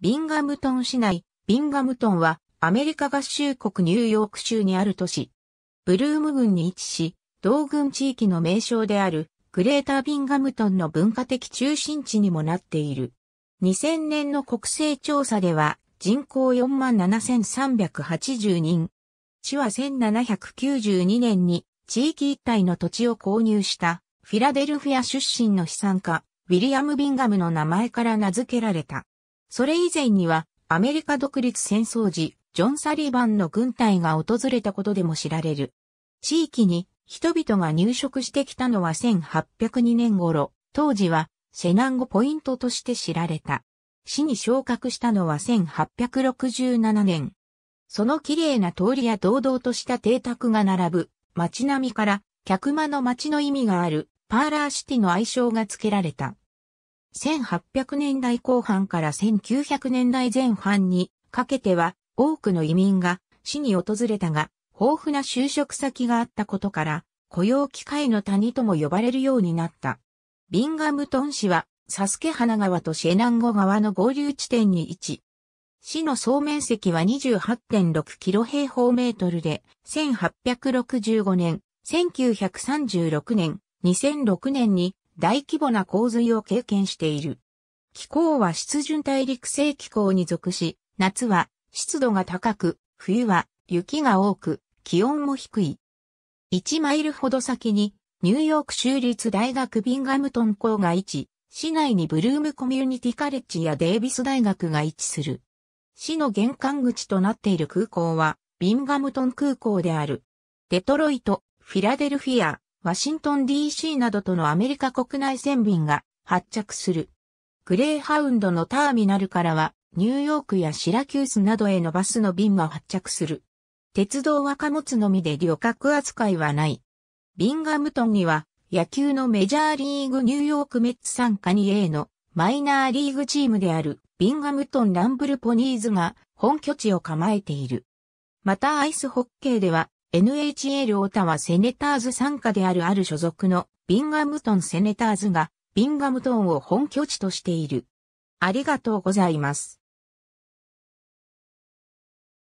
ビンガムトン市内、ビンガムトンはアメリカ合衆国ニューヨーク州にある都市。ブルーム郡に位置し、同郡地域の名称であるグレータービンガムトンの文化的中心地にもなっている。2000年の国勢調査では人口47,380人。市は1792年に地域一帯の土地を購入したフィラデルフィア出身の資産家、ウィリアム・ビンガムの名前から名付けられた。それ以前には、アメリカ独立戦争時、ジョン・サリバンの軍隊が訪れたことでも知られる。地域に人々が入植してきたのは1802年頃、当時はセナンゴポイントとして知られた。市に昇格したのは1867年。その綺麗な通りや堂々とした邸宅が並ぶ街並みから客間の街の意味があるパーラーシティの愛称が付けられた。1800年代後半から1900年代前半にかけては多くの移民が市に訪れたが、豊富な就職先があったことから、雇用機会の谷とも呼ばれるようになった。ビンガムトン市は、サスケ花川とシェナンゴ川の合流地点に位置。市の総面積は28.6キロ平方メートルで、1865年、1936年、2006年に大規模な洪水を経験している。気候は湿潤大陸性気候に属し、夏は湿度が高く、冬は雪が多く、気温も低い。1マイルほど先に、ニューヨーク州立大学ビンガムトン校が位置、市内にブルームコミュニティカレッジやデイビス大学が位置する。市の玄関口となっている空港は、ビンガムトン空港である。デトロイト、フィラデルフィア、ワシントン DC などとのアメリカ国内線便が発着する。グレーハウンドのターミナルからは、ニューヨークやシラキュースなどへのバスの便は発着する。鉄道は貨物のみで旅客扱いはない。ビンガムトンには、野球のメジャーリーグニューヨークメッツ参加に A のマイナーリーグチームであるビンガムトンランブルポニーズが本拠地を構えている。またアイスホッケーでは NHL オタワセネターズ参加であるある所属のビンガムトンセネターズがビンガムトンを本拠地としている。ありがとうございます。